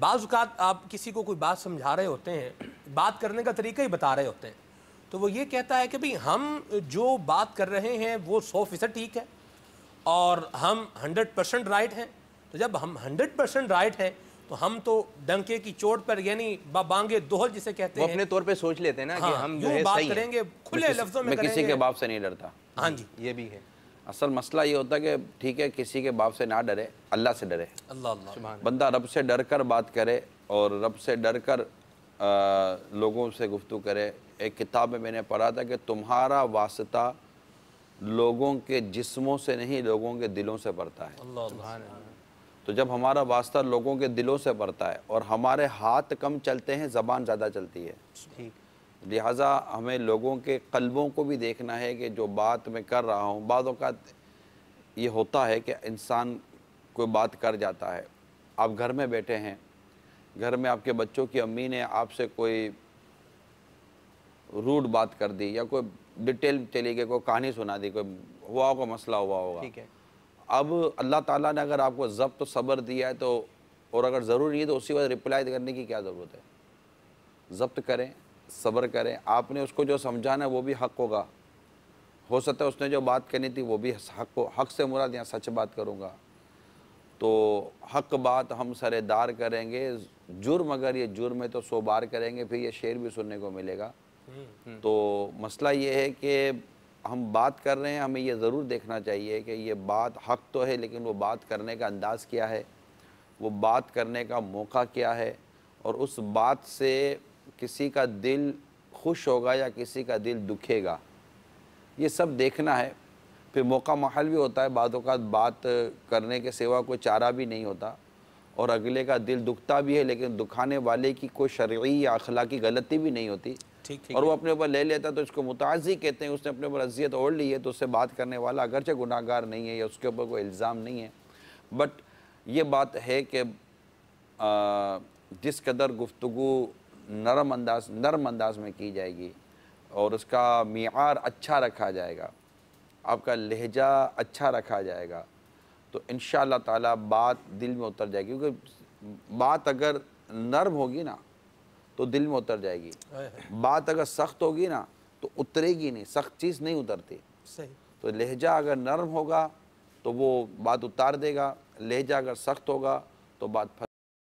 बाज़ात आप किसी को कोई बात समझा रहे होते हैं बात करने का तरीका ही बता रहे होते हैं तो वो ये कहता है कि भाई हम जो बात कर रहे हैं वो सौ फीसद ठीक है और हम हंड्रेड परसेंट राइट हैं तो जब हम हंड्रेड परसेंट राइट हैं तो हम तो डंके की चोट पर यानी बांगे दोहल जिसे कहते हैं अपने तौर पे सोच लेते हैं ना हाँ, कि हम जो बात करेंगे खुले लफ्जों में किसी के बाप से नहीं डरता हाँ जी ये भी है असल मसला ये होता है कि ठीक है किसी के बाप से ना डरे अल्लाह से डरे अल्लाह अल्लाह बंदा रब से डर कर बात करे और रब से डर कर आ, लोगों से गुफ्तु करे एक किताब में मैंने पढ़ा था कि तुम्हारा वास्ता लोगों के जिस्मों से नहीं लोगों के दिलों से पड़ता है अल्लाह तो जब हमारा वास्ता लोगों के दिलों से पड़ता है और हमारे हाथ कम चलते हैं ज़बान ज़्यादा चलती है ठीक लिहाजा हमें लोगों के कल्बों को भी देखना है कि जो बात मैं कर रहा हूँ बाद ये होता है कि इंसान कोई बात कर जाता है आप घर में बैठे हैं घर में आपके बच्चों की अम्मी ने आपसे कोई रूड बात कर दी या कोई डिटेल चली गई कोई कहानी सुना दी कोई हुआ होगा मसला हुआ होगा ठीक है अब अल्लाह ताला ने अगर आपको जब्त तो सब्र दिया है तो और अगर ज़रूरी है तो उसी वक्त रिप्लाई करने की क्या ज़रूरत है जब्त करें सब्र करें आपने उसको जो समझाना है वो भी हक होगा हो सकता है उसने जो बात कहनी थी वो भी हक को हक से मुराद यहाँ सच बात करूँगा तो हक बात हम सरेदार करेंगे जुर्म अगर ये जुर्म है तो सो बार करेंगे फिर ये शेर भी सुनने को मिलेगा हम्म, हम्म। तो मसला ये है कि हम बात कर रहे हैं हमें ये ज़रूर देखना चाहिए कि ये बात हक तो है लेकिन वो बात करने का अंदाज़ क्या है वो बात करने का मौका क्या है और उस बात से किसी का दिल खुश होगा या किसी का दिल दुखेगा ये सब देखना है फिर मौका माहौल भी होता है बातों का बात करने के सिवा कोई चारा भी नहीं होता और अगले का दिल दुखता भी है लेकिन दुखाने वाले की कोई शर्य या अखला की गलती भी नहीं होती ठीक है और वो अपने ऊपर ले लेता तो इसको मुताजी कहते हैं उसने अपने ऊपर अजियत ओढ़ ली है तो उससे बात करने वाला अगरचे गुनागार नहीं है या उसके ऊपर कोई इल्ज़ाम नहीं है बट ये बात है कि जिस कदर गुफ्तु नरम अंदाज नरम अंदाज में की जाएगी और उसका मीआर अच्छा रखा जाएगा आपका लहजा अच्छा रखा जाएगा तो इन ताला बात दिल में उतर जाएगी क्योंकि बात अगर नर्म होगी ना तो दिल में उतर जाएगी बात अगर सख्त होगी ना तो उतरेगी नहीं सख्त चीज़ नहीं उतरती तो लहजा अगर नर्म होगा तो वो बात उतार देगा लहजा अगर सख्त होगा तो बात